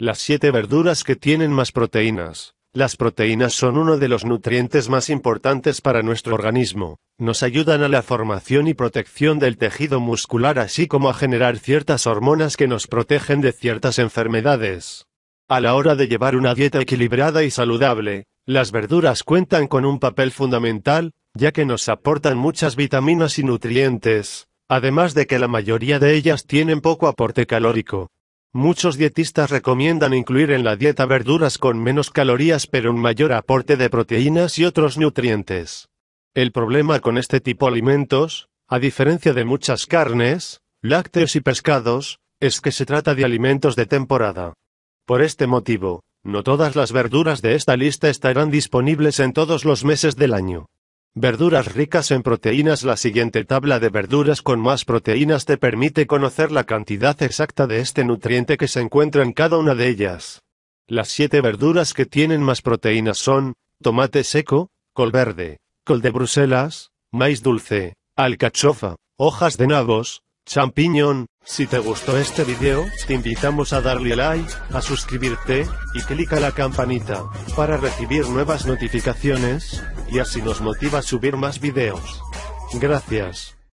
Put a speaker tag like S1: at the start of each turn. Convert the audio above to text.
S1: Las siete verduras que tienen más proteínas. Las proteínas son uno de los nutrientes más importantes para nuestro organismo, nos ayudan a la formación y protección del tejido muscular así como a generar ciertas hormonas que nos protegen de ciertas enfermedades. A la hora de llevar una dieta equilibrada y saludable, las verduras cuentan con un papel fundamental, ya que nos aportan muchas vitaminas y nutrientes, además de que la mayoría de ellas tienen poco aporte calórico, Muchos dietistas recomiendan incluir en la dieta verduras con menos calorías pero un mayor aporte de proteínas y otros nutrientes. El problema con este tipo de alimentos, a diferencia de muchas carnes, lácteos y pescados, es que se trata de alimentos de temporada. Por este motivo, no todas las verduras de esta lista estarán disponibles en todos los meses del año. Verduras ricas en proteínas La siguiente tabla de verduras con más proteínas te permite conocer la cantidad exacta de este nutriente que se encuentra en cada una de ellas. Las siete verduras que tienen más proteínas son, tomate seco, col verde, col de Bruselas, maíz dulce, alcachofa, hojas de nabos, Champiñón, si te gustó este video, te invitamos a darle like, a suscribirte, y a la campanita, para recibir nuevas notificaciones, y así nos motiva a subir más videos. Gracias.